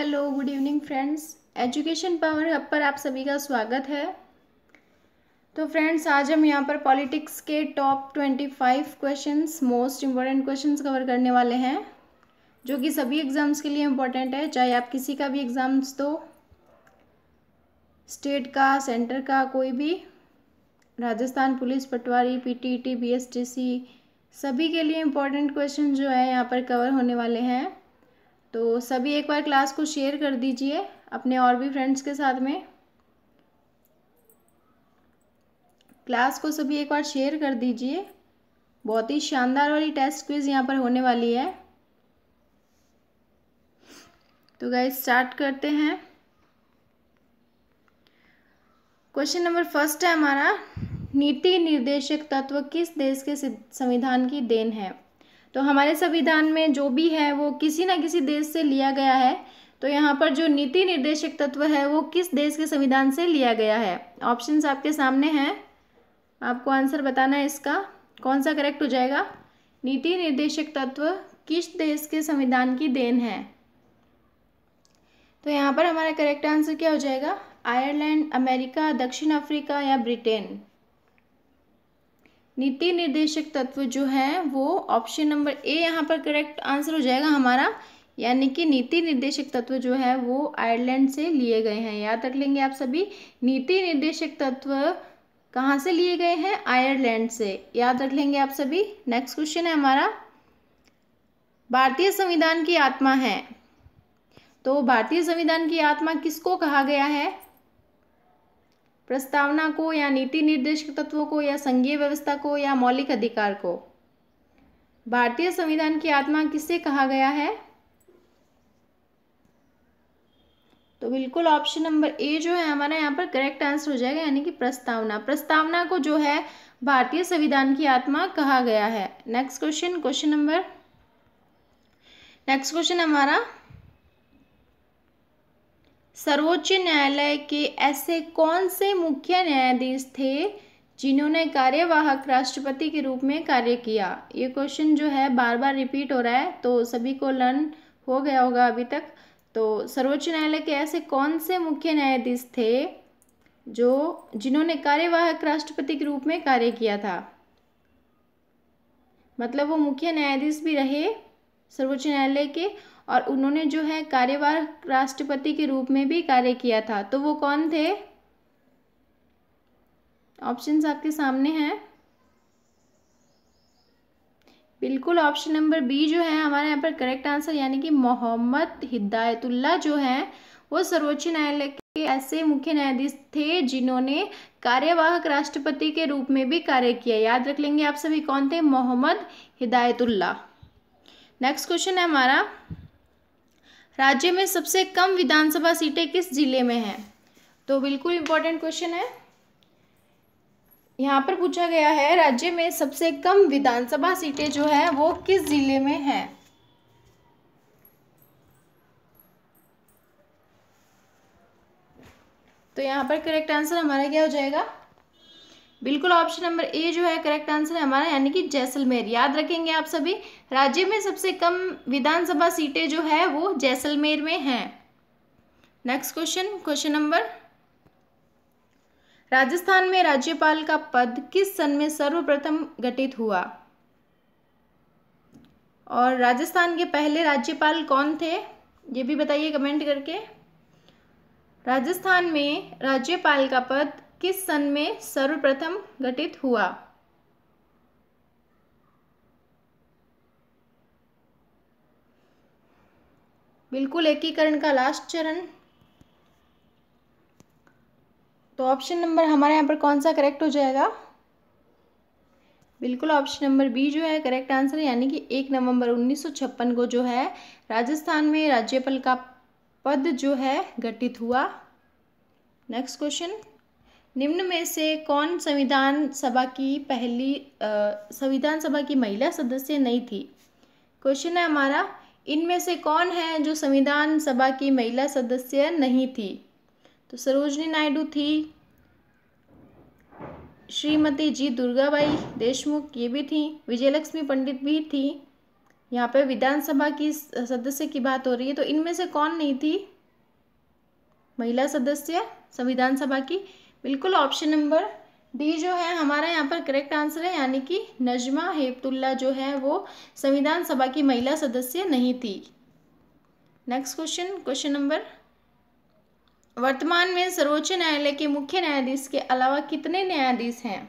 hello good evening friends education power hub पर आप सभी का स्वागत है तो फ्रेंड्स आज हम यहाँ पर पॉलिटिक्स के top twenty five question most important question cover करने वाले हैं जो कि सभी एग्ज़ाम्स के लिए इम्पॉर्टेंट है चाहे आप किसी का भी एग्ज़ाम्स दो स्टेट का सेंटर का कोई भी Rajasthan police patwari P T T B S T C सभी के लिए इम्पॉर्टेंट क्वेश्चन जो है यहाँ पर कवर होने वाले हैं तो सभी एक बार क्लास को शेयर कर दीजिए अपने और भी फ्रेंड्स के साथ में क्लास को सभी एक बार शेयर कर दीजिए बहुत ही शानदार वाली टेस्ट क्विज यहाँ पर होने वाली है तो गाइज स्टार्ट करते हैं क्वेश्चन नंबर फर्स्ट है हमारा नीति निर्देशक तत्व किस देश के संविधान की देन है तो हमारे संविधान में जो भी है वो किसी ना किसी देश से लिया गया है तो यहाँ पर जो नीति निर्देशक तत्व है वो किस देश के संविधान से लिया गया है ऑप्शंस आपके सामने हैं आपको आंसर बताना है इसका कौन सा करेक्ट हो जाएगा नीति निर्देशक तत्व किस देश के संविधान की देन है तो यहाँ पर हमारा करेक्ट आंसर क्या हो जाएगा आयरलैंड अमेरिका दक्षिण अफ्रीका या ब्रिटेन नीति निर्देशक तत्व जो है वो ऑप्शन नंबर ए यहाँ पर करेक्ट आंसर हो जाएगा हमारा यानी कि नीति निर्देशक तत्व जो है वो आयरलैंड से लिए गए हैं याद रख लेंगे आप सभी नीति निर्देशक तत्व कहाँ से लिए गए हैं आयरलैंड से याद रख लेंगे आप सभी नेक्स्ट क्वेश्चन है हमारा भारतीय संविधान की आत्मा है तो भारतीय संविधान की आत्मा किसको कहा गया है प्रस्तावना को या नीति निर्देशक तत्वों को या संघीय व्यवस्था को या मौलिक अधिकार को भारतीय संविधान की आत्मा किससे कहा गया है तो बिल्कुल ऑप्शन नंबर ए जो है हमारा यहाँ पर करेक्ट आंसर हो जाएगा यानी कि प्रस्तावना प्रस्तावना को जो है भारतीय संविधान की आत्मा कहा गया है next question question number next question हमारा सर्वोच्च न्यायालय के ऐसे कौन से मुख्य न्यायाधीश थे जिन्होंने कार्यवाहक राष्ट्रपति के रूप में कार्य किया ये क्वेश्चन जो है बार बार रिपीट हो रहा है तो सभी को लर्न हो गया होगा अभी तक तो सर्वोच्च न्यायालय के ऐसे कौन से मुख्य न्यायाधीश थे जो जिन्होंने कार्यवाहक राष्ट्रपति के रूप में कार्य किया था मतलब वो मुख्य न्यायाधीश भी रहे सर्वोच्च न्यायालय के और उन्होंने जो है कार्यवाहक राष्ट्रपति के रूप में भी कार्य किया था तो वो कौन थे ऑप्शंस आपके सामने हैं बिल्कुल ऑप्शन नंबर बी जो है हमारे यहाँ पर करेक्ट आंसर यानी कि मोहम्मद हिदायतुल्ला जो है वो सर्वोच्च न्यायालय के ऐसे मुख्य न्यायाधीश थे जिन्होंने कार्यवाहक राष्ट्रपति के रूप में भी कार्य किया याद रख लेंगे आप सभी कौन थे मोहम्मद हिदायतुल्ला नेक्स्ट क्वेश्चन है हमारा राज्य में सबसे कम विधानसभा सीटें किस जिले में हैं तो बिल्कुल इंपॉर्टेंट क्वेश्चन है यहाँ पर पूछा गया है राज्य में सबसे कम विधानसभा सीटें जो है वो किस जिले में हैं तो यहाँ पर करेक्ट आंसर हमारा क्या हो जाएगा बिल्कुल ऑप्शन नंबर ए जो है करेक्ट आंसर है हमारा यानी कि जैसलमेर याद रखेंगे आप सभी राज्य में सबसे कम विधानसभा सीटें जो है वो जैसलमेर में हैं next question question number Rajasthan में राज्यपाल का पद किस सन में सर्वप्रथम गठित हुआ और राजस्थान के पहले राज्यपाल कौन थे ये भी बताइए कमेंट करके राजस्थान में राज्यपाल का पद किस सन में सर्वप्रथम घटित हुआ बिल्कुल एकीकरण का लास्ट चरण तो ऑप्शन नंबर हमारे यहाँ पर कौन सा करेक्ट हो जाएगा बिल्कुल ऑप्शन नंबर बी जो है करेक्ट आंसर यानी कि एक नवंबर 1956 को जो है राजस्थान में राज्यपाल का पद जो है गठित हुआ नेक्स्ट क्वेश्चन निम्न में से कौन संविधान सभा की पहली संविधान सभा की महिला सदस्य नहीं थी क्वेश्चन है हमारा इनमें से कौन है जो संविधान सभा की महिला सदस्य नहीं थी तो सरोजनी नायडू थी श्रीमती जी दुर्गाबाई देशमुख ये भी थी विजयलक्ष्मी पंडित भी थी यहाँ पे विधानसभा की सदस्य की बात हो रही है तो इनमें से कौन नहीं थी महिला सदस्य संविधान सभा की बिल्कुल ऑप्शन नंबर डी जो है हमारा यहाँ पर करेक्ट आंसर है यानी कि नजमा हेपतुल्ला जो है वो संविधान सभा की महिला सदस्य नहीं थी नेक्स्ट क्वेश्चन क्वेश्चन नंबर वर्तमान में सर्वोच्च न्यायालय के मुख्य न्यायाधीश के अलावा कितने न्यायाधीश हैं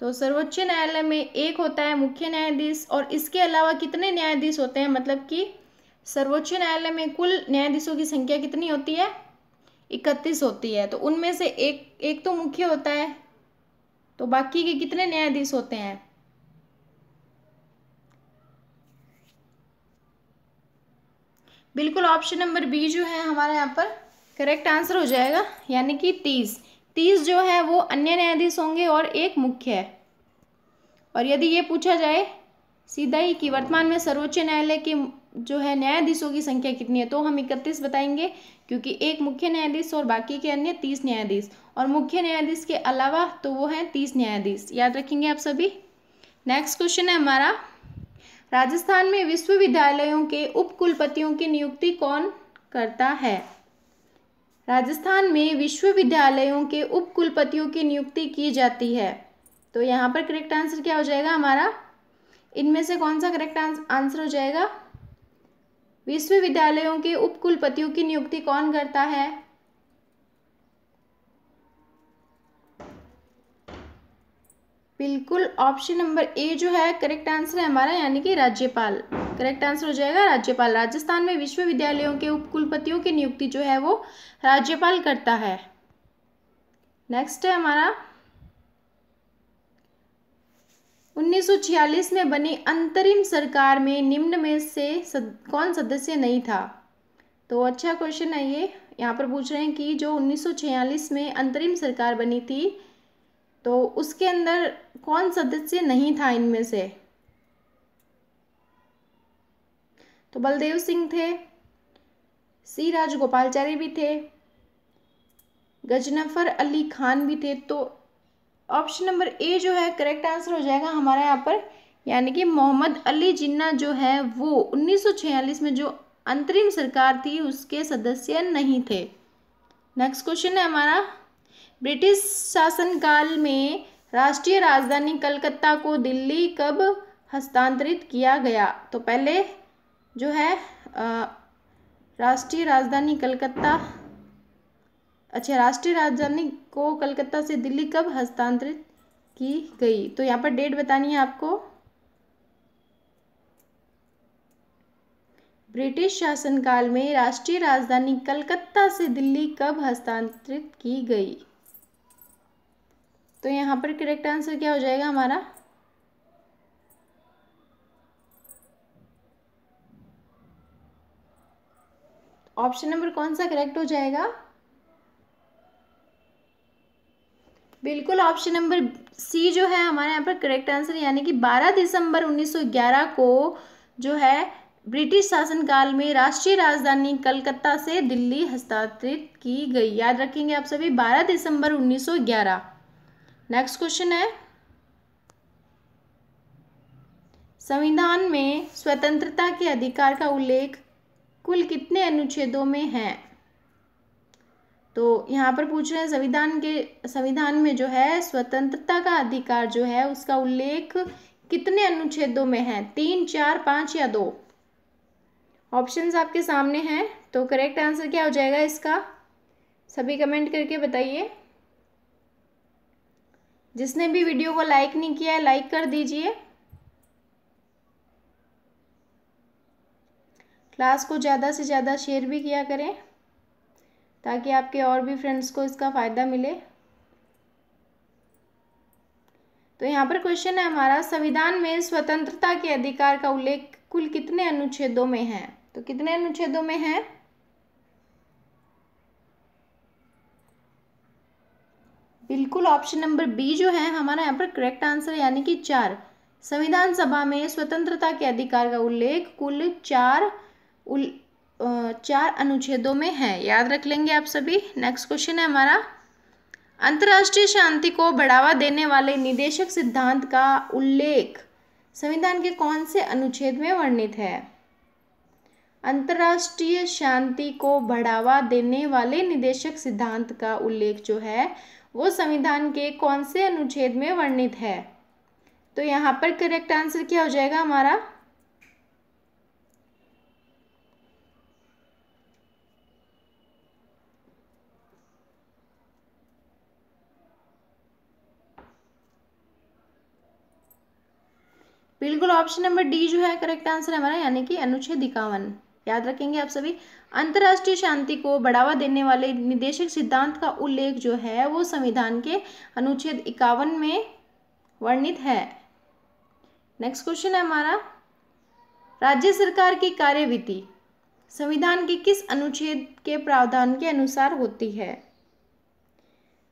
तो सर्वोच्च न्यायालय में एक होता है मुख्य न्यायाधीश और इसके अलावा कितने न्यायाधीश होते हैं मतलब कि सर्वोच्च न्यायालय में कुल न्यायाधीशों की संख्या कितनी होती है इकतीस होती है तो उनमें से एक एक तो मुख्य होता है तो बाकी के कितने न्यायाधीश होते हैं बिल्कुल ऑप्शन नंबर बी जो है हमारे यहाँ पर करेक्ट आंसर हो जाएगा यानी कि तीस तीस जो है वो अन्य न्यायाधीश होंगे और एक मुख्य है और यदि ये पूछा जाए सीधा ही कि वर्तमान में सर्वोच्च न्यायालय के जो है न्यायाधीशों की संख्या कितनी है तो हम इकतीस बताएंगे क्योंकि एक मुख्य न्यायाधीश और बाकी के अन्य तीस न्यायाधीश और मुख्य न्यायाधीश के अलावा तो वो है तीस न्यायाधीश याद रखेंगे आप सभी नेक्स्ट क्वेश्चन है हमारा राजस्थान में विश्वविद्यालयों के उपकुलपतियों की नियुक्ति कौन करता है राजस्थान में विश्वविद्यालयों के उपकुलपतियों की नियुक्ति की जाती है तो यहाँ पर करेक्ट आंसर क्या हो जाएगा हमारा इनमें से कौन सा करेक्ट आंसर हो जाएगा विश्वविद्यालयों के उपकुलपतियों की नियुक्ति कौन करता है बिल्कुल ऑप्शन नंबर ए जो है करेक्ट आंसर है हमारा यानी कि राज्यपाल करेक्ट आंसर हो जाएगा राज्यपाल राजस्थान में विश्वविद्यालयों के उपकुलपतियों की नियुक्ति जो है वो राज्यपाल करता है नेक्स्ट है हमारा 1946 में बनी अंतरिम सरकार में निम्न में से सद, कौन सदस्य नहीं था तो अच्छा क्वेश्चन है ये यहाँ पर पूछ रहे हैं कि जो 1946 में अंतरिम सरकार बनी थी तो उसके अंदर कौन सदस्य नहीं था इनमें से तो बलदेव सिंह थे सी राजगोपालचारी भी थे गजनफर अली खान भी थे तो ऑप्शन नंबर ए जो है करेक्ट आंसर हो जाएगा हमारे यहाँ पर यानी कि मोहम्मद अली जिन्ना जो है वो 1946 में जो अंतरिम सरकार थी उसके सदस्य नहीं थे नेक्स्ट क्वेश्चन है हमारा ब्रिटिश शासनकाल में राष्ट्रीय राजधानी कलकत्ता को दिल्ली कब हस्तांतरित किया गया तो पहले जो है राष्ट्रीय राजधानी कलकत्ता अच्छा राष्ट्रीय राजधानी को कलकत्ता से दिल्ली कब हस्तांतरित की गई तो यहाँ पर डेट बतानी है आपको ब्रिटिश शासनकाल में राष्ट्रीय राजधानी कलकत्ता से दिल्ली कब हस्तांतरित की गई तो यहाँ पर करेक्ट आंसर क्या हो जाएगा हमारा ऑप्शन नंबर कौन सा करेक्ट हो जाएगा बिल्कुल ऑप्शन नंबर सी जो है हमारे यहाँ पर करेक्ट आंसर यानी कि 12 दिसंबर 1911 को जो है ब्रिटिश शासनकाल में राष्ट्रीय राजधानी कलकत्ता से दिल्ली हस्तांतरित की गई याद रखेंगे आप सभी 12 दिसंबर 1911 नेक्स्ट क्वेश्चन है संविधान में स्वतंत्रता के अधिकार का उल्लेख कुल कितने अनुच्छेदों में है तो यहाँ पर पूछ रहे हैं संविधान के संविधान में जो है स्वतंत्रता का अधिकार जो है उसका उल्लेख कितने अनुच्छेदों में है तीन चार पाँच या दो ऑप्शंस आपके सामने हैं तो करेक्ट आंसर क्या हो जाएगा इसका सभी कमेंट करके बताइए जिसने भी वीडियो को लाइक नहीं किया है लाइक कर दीजिए क्लास को ज़्यादा से ज़्यादा शेयर भी किया करें ताकि आपके और भी फ्रेंड्स को इसका फ़ायदा मिले तो यहाँ पर क्वेश्चन है हमारा संविधान में स्वतंत्रता के अधिकार का उल्लेख कुल कितने अनुच्छेदों में है तो कितने अनुच्छेदों में है बिल्कुल ऑप्शन नंबर बी जो है हमारा यहाँ पर करेक्ट आंसर यानी कि चार संविधान सभा में स्वतंत्रता के अधिकार का उल्लेख कुल चार चार अनुच्छेदों में है याद रख लेंगे आप सभी नेक्स्ट क्वेश्चन है हमारा अंतर्राष्ट्रीय शांति को बढ़ावा देने वाले निदेशक सिद्धांत का उल्लेख संविधान के कौन से अनुच्छेद में वर्णित है अंतर्राष्ट्रीय शांति को बढ़ावा देने वाले निदेशक सिद्धांत का उल्लेख जो है वो संविधान के कौन से अनुच्छेद में वर्णित है तो यहाँ पर करेक्ट आंसर क्या हो जाएगा हमारा बिल्कुल ऑप्शन नंबर डी जो है करेक्ट आंसर हमारा यानी कि अनुच्छेद इक्यावन याद रखेंगे आप सभी अंतर्राष्ट्रीय शांति को बढ़ावा देने वाले निदेशक सिद्धांत का उल्लेख जो है वो संविधान के अनुच्छेद इक्यावन में वर्णित है नेक्स्ट क्वेश्चन है हमारा राज्य सरकार की कार्यविधि संविधान के किस अनुच्छेद के प्रावधान के अनुसार होती है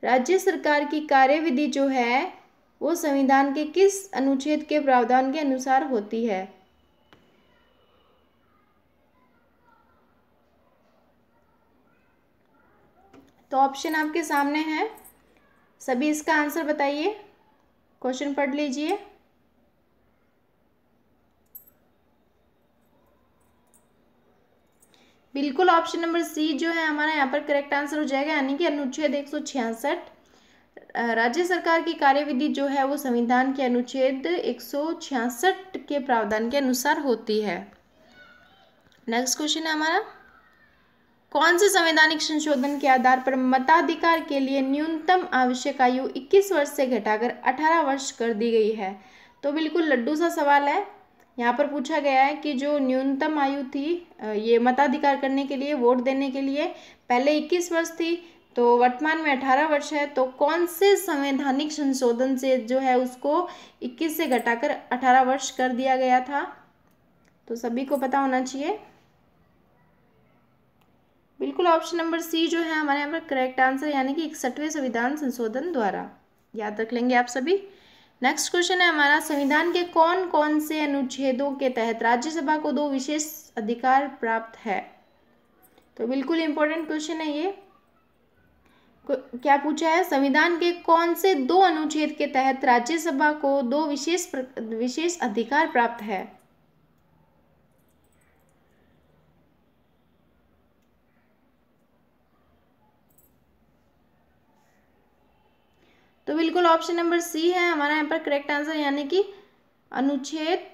राज्य सरकार की कार्यविधि जो है वो संविधान के किस अनुच्छेद के प्रावधान के अनुसार होती है तो ऑप्शन आपके सामने है सभी इसका आंसर बताइए क्वेश्चन पढ़ लीजिए बिल्कुल ऑप्शन नंबर सी जो है हमारा यहाँ पर करेक्ट आंसर हो जाएगा यानी कि अनुच्छेद एक सौ छियासठ राज्य सरकार की कार्यविधि जो है वो संविधान के अनुच्छेद एक के प्रावधान के अनुसार होती है नेक्स्ट क्वेश्चन है हमारा कौन से संवैधानिक संशोधन के आधार पर मताधिकार के लिए न्यूनतम आवश्यक आयु 21 वर्ष से घटाकर 18 वर्ष कर दी गई है तो बिल्कुल लड्डू सा सवाल है यहाँ पर पूछा गया है कि जो न्यूनतम आयु थी ये मताधिकार करने के लिए वोट देने के लिए पहले 21 वर्ष थी तो वर्तमान में अठारह वर्ष है तो कौन से संवैधानिक संशोधन से जो है उसको इक्कीस से घटाकर अठारह वर्ष कर दिया गया था तो सभी को पता होना चाहिए बिल्कुल ऑप्शन नंबर सी जो है हमारे यहाँ पर करेक्ट आंसर यानी कि इकसठवें संविधान संशोधन द्वारा याद रख लेंगे आप सभी नेक्स्ट क्वेश्चन है हमारा संविधान के कौन कौन से अनुच्छेदों के तहत राज्यसभा को दो विशेष अधिकार प्राप्त है तो बिल्कुल इंपॉर्टेंट क्वेश्चन है ये क्या पूछा है संविधान के कौन से दो अनुच्छेद के तहत राज्यसभा को दो विशेष विशेष अधिकार प्राप्त है तो बिल्कुल ऑप्शन नंबर सी है हमारा यहाँ पर करेक्ट आंसर यानी कि अनुच्छेद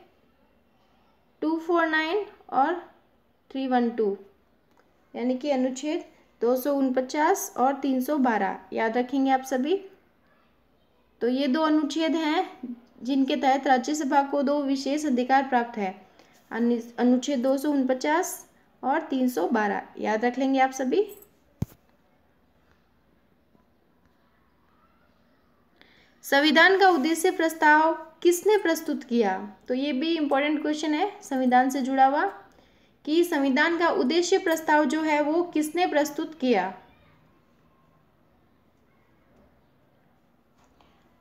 टू फोर नाइन और थ्री वन टू यानी कि अनुच्छेद दो और तीन याद रखेंगे आप सभी तो ये दो अनुच्छेद हैं जिनके तहत राज्यसभा को दो विशेष अधिकार प्राप्त है अनुच्छेद दो और 312 याद रख लेंगे आप सभी संविधान का उद्देश्य प्रस्ताव किसने प्रस्तुत किया तो ये भी इंपॉर्टेंट क्वेश्चन है संविधान से जुड़ा हुआ कि संविधान का उद्देश्य प्रस्ताव जो है वो किसने प्रस्तुत किया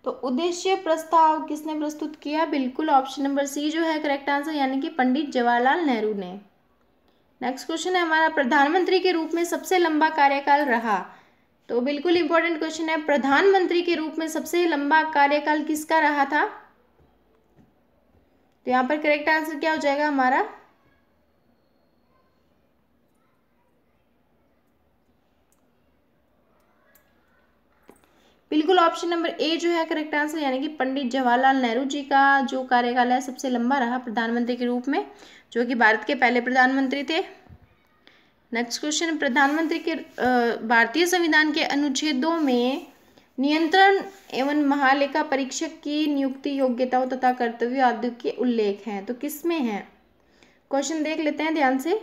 तो उद्देश्य प्रस्ताव किसने प्रस्तुत किया बिल्कुल ऑप्शन नंबर सी जो है करेक्ट आंसर यानी कि पंडित जवाहरलाल नेहरू ने नेक्स्ट क्वेश्चन है हमारा प्रधानमंत्री के रूप में सबसे लंबा कार्यकाल रहा तो बिल्कुल इंपॉर्टेंट क्वेश्चन है प्रधानमंत्री के रूप में सबसे लंबा कार्यकाल किसका रहा था तो यहाँ पर करेक्ट आंसर क्या हो जाएगा हमारा बिल्कुल ऑप्शन नंबर ए जो है करेक्ट आंसर यानी कि पंडित जवाहरलाल नेहरू जी का जो कार्यकाल है सबसे लंबा रहा प्रधानमंत्री के रूप में जो कि भारत के पहले प्रधानमंत्री थे नेक्स्ट क्वेश्चन प्रधानमंत्री के भारतीय संविधान के अनुच्छेदों में नियंत्रण एवं महालेखा परीक्षक की नियुक्ति योग्यताओं तथा कर्तव्य आदि के उल्लेख हैं तो किसमें हैं क्वेश्चन देख लेते हैं ध्यान से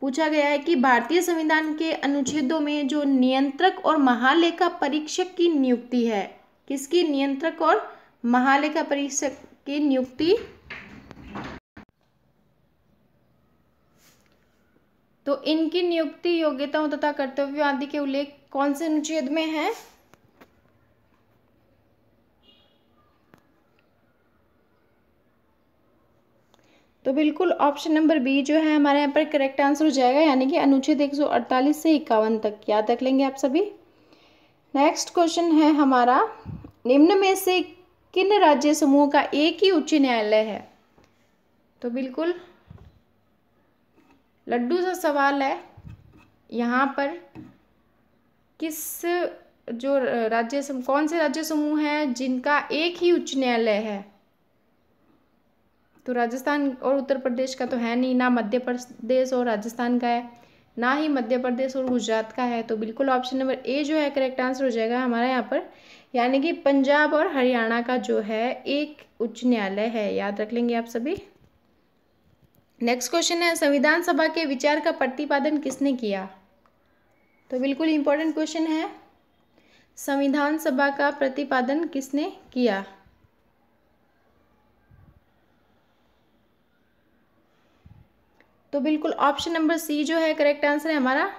पूछा गया है कि भारतीय संविधान के अनुच्छेदों में जो नियंत्रक और महालेखा परीक्षक की नियुक्ति है किसकी नियंत्रक और महालेखा परीक्षक की नियुक्ति तो इनकी नियुक्ति योग्यताओं तथा कर्तव्यों आदि के उल्लेख कौन से अनुच्छेद में है तो बिल्कुल ऑप्शन नंबर बी जो है हमारे यहाँ पर करेक्ट आंसर हो जाएगा यानी कि अनुच्छेद 148 से इक्यावन तक याद रख लेंगे आप सभी नेक्स्ट क्वेश्चन है हमारा निम्न में से किन राज्य समूह का एक ही उच्च न्यायालय है तो बिल्कुल लड्डू सा सवाल है यहाँ पर किस जो राज्य कौन से राज्य समूह हैं जिनका एक ही उच्च न्यायालय है तो राजस्थान और उत्तर प्रदेश का तो है नहीं ना मध्य प्रदेश और राजस्थान का है ना ही मध्य प्रदेश और गुजरात का है तो बिल्कुल ऑप्शन नंबर ए जो है करेक्ट आंसर हो जाएगा हमारा यहाँ पर यानी कि पंजाब और हरियाणा का जो है एक उच्च न्यायालय है याद रख लेंगे आप सभी नेक्स्ट क्वेश्चन है संविधान सभा के विचार का प्रतिपादन किसने किया तो बिल्कुल इंपॉर्टेंट क्वेश्चन है संविधान सभा का प्रतिपादन किसने किया तो बिल्कुल ऑप्शन नंबर सी जो है करेक्ट आंसर है हमारा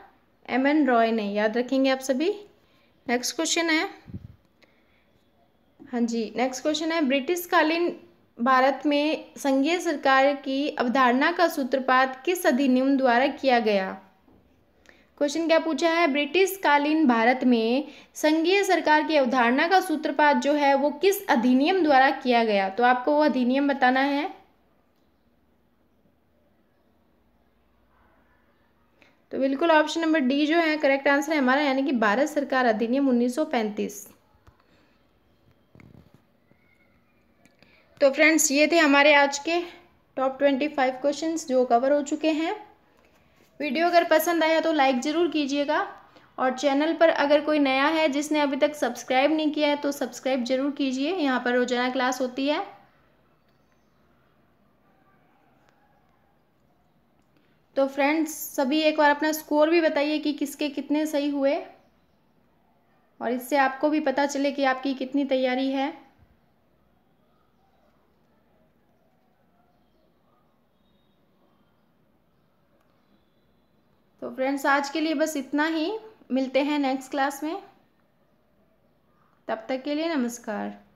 एम एन रॉय ने याद रखेंगे आप सभी नेक्स्ट क्वेश्चन है हाँ जी नेक्स्ट क्वेश्चन है ब्रिटिशकालीन भारत में संघीय सरकार की अवधारणा का सूत्रपात किस अधिनियम द्वारा किया गया क्वेश्चन क्या पूछा है ब्रिटिश कालीन भारत में संघीय सरकार की अवधारणा का सूत्रपात जो है वो किस अधिनियम द्वारा किया गया तो आपको वो अधिनियम बताना है तो बिल्कुल ऑप्शन नंबर डी जो है करेक्ट आंसर है हमारा यानी कि भारत सरकार अधिनियम 1935 तो फ्रेंड्स ये थे हमारे आज के टॉप ट्वेंटी फाइव क्वेश्चन जो कवर हो चुके हैं वीडियो अगर पसंद आया तो लाइक ज़रूर कीजिएगा और चैनल पर अगर कोई नया है जिसने अभी तक सब्सक्राइब नहीं किया है तो सब्सक्राइब जरूर कीजिए यहाँ पर रोजाना क्लास होती है तो फ्रेंड्स सभी एक बार अपना स्कोर भी बताइए कि किसके कितने सही हुए और इससे आपको भी पता चले कि आपकी कितनी तैयारी है तो फ्रेंड्स आज के लिए बस इतना ही मिलते हैं नेक्स्ट क्लास में तब तक के लिए नमस्कार